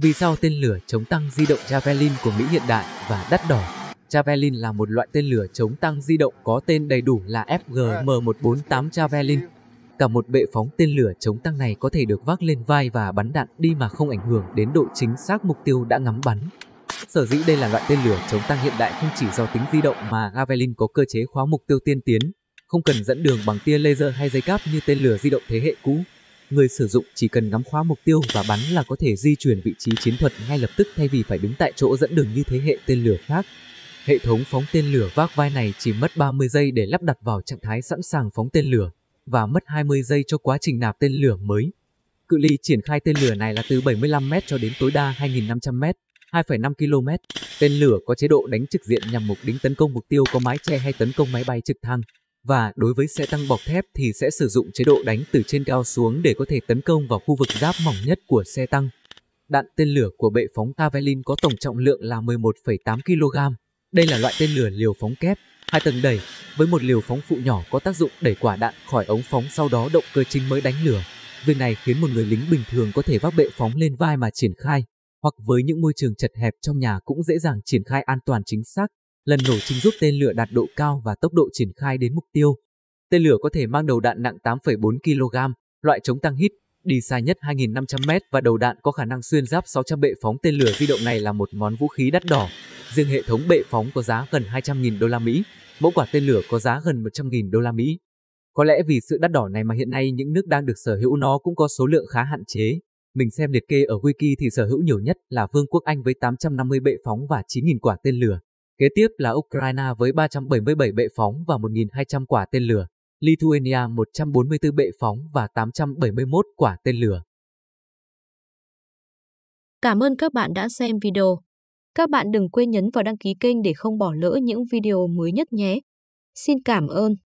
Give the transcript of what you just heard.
Vì sao tên lửa chống tăng di động Javelin của Mỹ hiện đại và đắt đỏ? Javelin là một loại tên lửa chống tăng di động có tên đầy đủ là FGM-148 Javelin. Cả một bệ phóng tên lửa chống tăng này có thể được vác lên vai và bắn đạn đi mà không ảnh hưởng đến độ chính xác mục tiêu đã ngắm bắn. Sở dĩ đây là loại tên lửa chống tăng hiện đại không chỉ do tính di động mà Javelin có cơ chế khóa mục tiêu tiên tiến, không cần dẫn đường bằng tia laser hay dây cáp như tên lửa di động thế hệ cũ người sử dụng chỉ cần ngắm khóa mục tiêu và bắn là có thể di chuyển vị trí chiến thuật ngay lập tức thay vì phải đứng tại chỗ dẫn đường như thế hệ tên lửa khác. Hệ thống phóng tên lửa vác vai này chỉ mất 30 giây để lắp đặt vào trạng thái sẵn sàng phóng tên lửa và mất 20 giây cho quá trình nạp tên lửa mới. Cự ly triển khai tên lửa này là từ 75m cho đến tối đa 2.500m, 2,5 km. Tên lửa có chế độ đánh trực diện nhằm mục đích tấn công mục tiêu có mái che hay tấn công máy bay trực thăng và đối với xe tăng bọc thép thì sẽ sử dụng chế độ đánh từ trên cao xuống để có thể tấn công vào khu vực giáp mỏng nhất của xe tăng. Đạn tên lửa của bệ phóng Tavelin có tổng trọng lượng là 11,8 kg. Đây là loại tên lửa liều phóng kép, hai tầng đẩy, với một liều phóng phụ nhỏ có tác dụng đẩy quả đạn khỏi ống phóng sau đó động cơ chính mới đánh lửa. Việc này khiến một người lính bình thường có thể vác bệ phóng lên vai mà triển khai, hoặc với những môi trường chật hẹp trong nhà cũng dễ dàng triển khai an toàn chính xác Lần nổ chính giúp tên lửa đạt độ cao và tốc độ triển khai đến mục tiêu. Tên lửa có thể mang đầu đạn nặng 8,4 kg, loại chống tăng hít, đi xa nhất 2.500m và đầu đạn có khả năng xuyên giáp 600 bệ phóng tên lửa di động này là một món vũ khí đắt đỏ. Riêng hệ thống bệ phóng có giá gần 200.000 đô la Mỹ, mỗi quả tên lửa có giá gần 100.000 đô la Mỹ. Có lẽ vì sự đắt đỏ này mà hiện nay những nước đang được sở hữu nó cũng có số lượng khá hạn chế. Mình xem liệt kê ở Wiki thì sở hữu nhiều nhất là Vương quốc Anh với 850 bệ phóng và 9.000 quả tên lửa. Kế tiếp là Ukraine với 377 bệ phóng và 1.200 quả tên lửa, Lithuania 144 bệ phóng và 871 quả tên lửa. Cảm ơn các bạn đã xem video. Các bạn đừng quên nhấn vào đăng ký kênh để không bỏ lỡ những video mới nhất nhé. Xin cảm ơn.